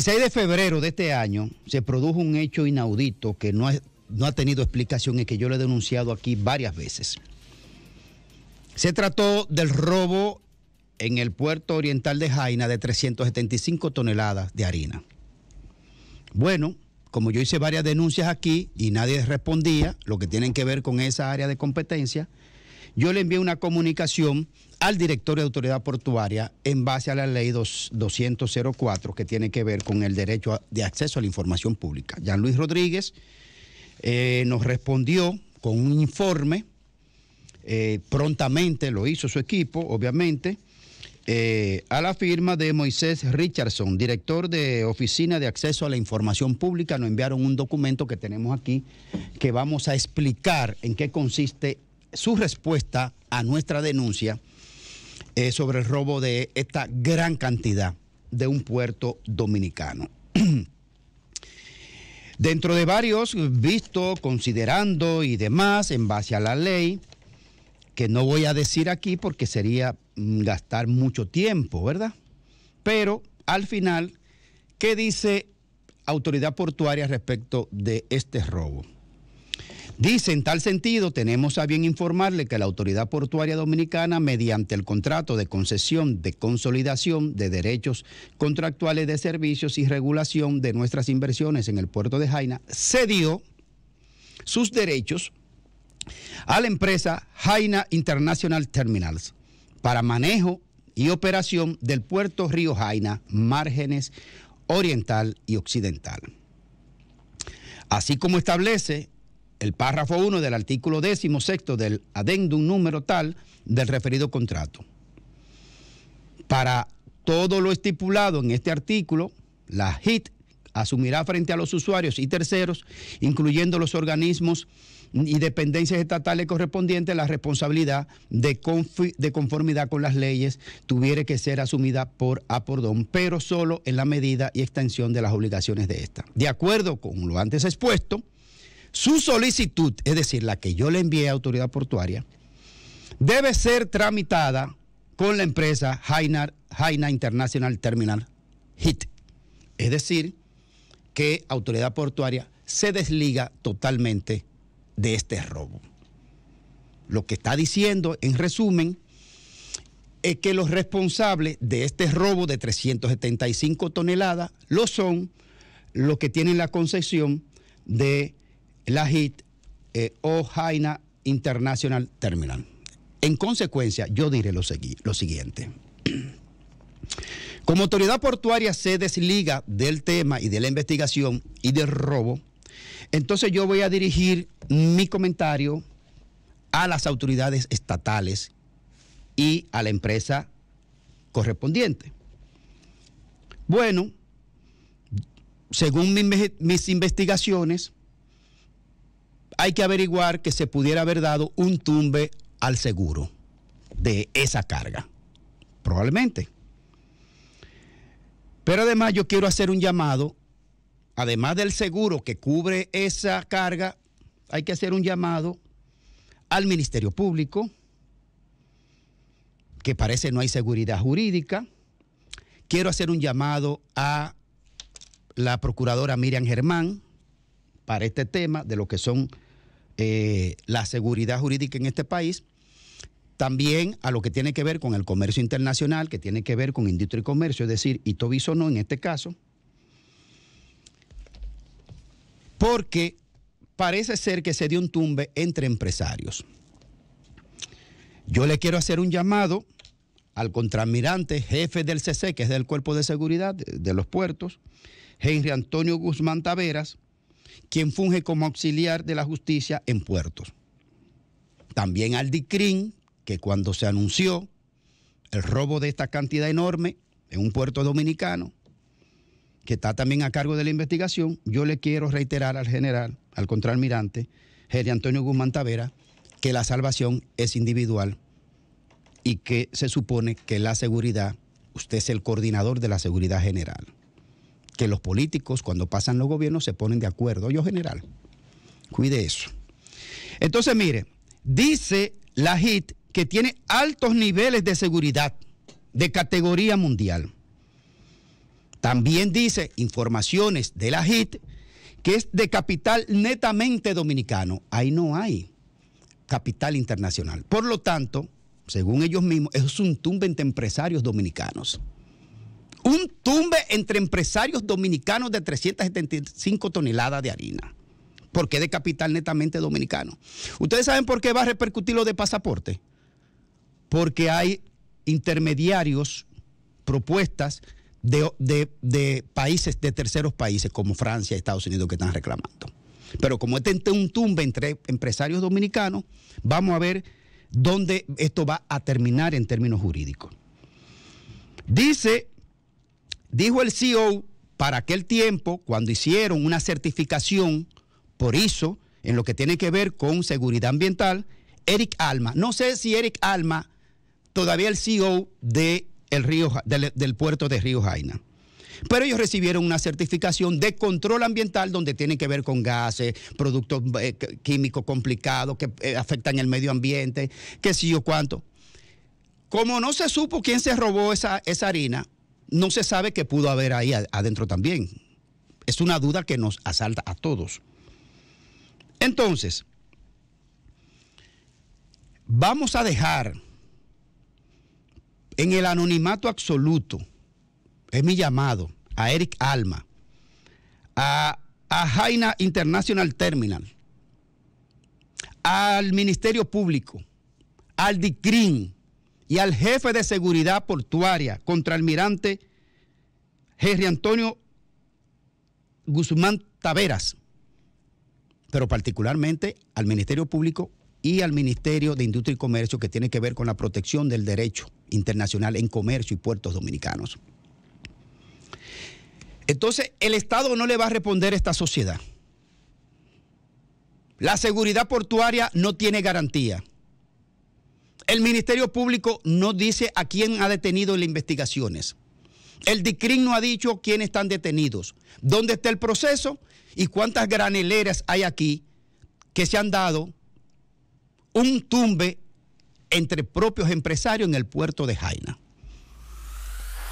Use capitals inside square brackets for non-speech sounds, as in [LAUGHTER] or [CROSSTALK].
16 de febrero de este año se produjo un hecho inaudito que no ha, no ha tenido explicación y que yo lo he denunciado aquí varias veces. Se trató del robo en el puerto oriental de Jaina de 375 toneladas de harina. Bueno, como yo hice varias denuncias aquí y nadie respondía, lo que tienen que ver con esa área de competencia, yo le envié una comunicación al director de autoridad portuaria en base a la ley 204 que tiene que ver con el derecho de acceso a la información pública. Jean Luis Rodríguez eh, nos respondió con un informe, eh, prontamente lo hizo su equipo, obviamente, eh, a la firma de Moisés Richardson, director de Oficina de Acceso a la Información Pública, nos enviaron un documento que tenemos aquí que vamos a explicar en qué consiste su respuesta a nuestra denuncia eh, sobre el robo de esta gran cantidad de un puerto dominicano. [CLEARS THROAT] Dentro de varios visto, considerando y demás, en base a la ley, que no voy a decir aquí porque sería mm, gastar mucho tiempo, ¿verdad? Pero al final, ¿qué dice autoridad portuaria respecto de este robo? Dice, en tal sentido, tenemos a bien informarle que la Autoridad Portuaria Dominicana, mediante el contrato de concesión de consolidación de derechos contractuales de servicios y regulación de nuestras inversiones en el puerto de Jaina, cedió sus derechos a la empresa Jaina International Terminals para manejo y operación del puerto Río Jaina, márgenes oriental y occidental. Así como establece el párrafo 1 del artículo 16 del adendum número tal del referido contrato. Para todo lo estipulado en este artículo, la HIT asumirá frente a los usuarios y terceros, incluyendo los organismos y dependencias estatales correspondientes, la responsabilidad de, de, conformidad con las leyes tuviera que ser asumida por Apordón, pero solo en la medida y extensión de las obligaciones de esta. De acuerdo con lo antes expuesto, su solicitud, es decir, la que yo le envié a autoridad portuaria, debe ser tramitada con la empresa Haina, International Terminal HIT. Es decir, que autoridad portuaria se desliga totalmente de este robo. Lo que está diciendo, en resumen, es que los responsables de este robo de 375 toneladas lo son los que tienen la concesión de la HIT eh, o Jaina International Terminal. En consecuencia, yo diré lo, lo siguiente. Como autoridad portuaria se desliga del tema y de la investigación y del robo, entonces yo voy a dirigir mi comentario a las autoridades estatales y a la empresa correspondiente. Bueno, según mis investigaciones, hay que averiguar que se pudiera haber dado un tumbe al seguro de esa carga. Probablemente. Pero además yo quiero hacer un llamado, además del seguro que cubre esa carga, hay que hacer un llamado al Ministerio Público, que parece no hay seguridad jurídica. Quiero hacer un llamado a la procuradora Miriam Germán para este tema de lo que son eh, la seguridad jurídica en este país, también a lo que tiene que ver con el comercio internacional, que tiene que ver con industria y comercio, es decir, y Tobiso no en este caso, porque parece ser que se dio un tumbe entre empresarios. Yo le quiero hacer un llamado al contramirante jefe del CC, que es del Cuerpo de Seguridad de los Puertos, Henry Antonio Guzmán Taveras, quien funge como auxiliar de la justicia en puertos. También al DICRIN, que cuando se anunció el robo de esta cantidad enorme en un puerto dominicano, que está también a cargo de la investigación, yo le quiero reiterar al general, al contraalmirante, Jerry Antonio Guzmán Tavera, que la salvación es individual y que se supone que la seguridad, usted es el coordinador de la seguridad general que los políticos cuando pasan los gobiernos se ponen de acuerdo. Yo general, cuide eso. Entonces, mire, dice la HIT que tiene altos niveles de seguridad de categoría mundial. También dice informaciones de la HIT que es de capital netamente dominicano. Ahí no hay capital internacional. Por lo tanto, según ellos mismos, es un tumbe entre empresarios dominicanos. Un tumbe entre empresarios dominicanos de 375 toneladas de harina. Porque de capital netamente dominicano. ¿Ustedes saben por qué va a repercutir lo de pasaporte? Porque hay intermediarios, propuestas de, de países, de terceros países como Francia y Estados Unidos que están reclamando. Pero como este es un tumbe entre empresarios dominicanos, vamos a ver dónde esto va a terminar en términos jurídicos. Dice Dijo el CEO para aquel tiempo, cuando hicieron una certificación por ISO en lo que tiene que ver con seguridad ambiental, Eric Alma. No sé si Eric Alma, todavía el CEO de el río, del, puerto de Río Jaina. Pero ellos recibieron una certificación de control ambiental donde tiene que ver con gases, productos eh, químicos complicados que eh, afectan el medio ambiente, qué sé yo cuánto. Como no se supo quién se robó esa, esa harina, no se sabe qué pudo haber ahí adentro también. Es una duda que nos asalta a todos. Entonces, vamos a dejar en el anonimato absoluto, es mi llamado, a Eric Alma, a, Jaina International Terminal, al Ministerio Público, al DICRIN, y al jefe de seguridad portuaria, contraalmirante Jerry Antonio Guzmán Taveras, pero particularmente al Ministerio Público y al Ministerio de Industria y Comercio que tiene que ver con la protección del derecho internacional en comercio y puertos dominicanos. Entonces, el Estado no le va a responder a esta sociedad. La seguridad portuaria no tiene garantía. El Ministerio Público no dice a quién ha detenido en las investigaciones. El DICRIN no ha dicho quiénes están detenidos, dónde está el proceso y cuántas graneleras hay aquí que se han dado un tumbe entre propios empresarios en el puerto de Jaina.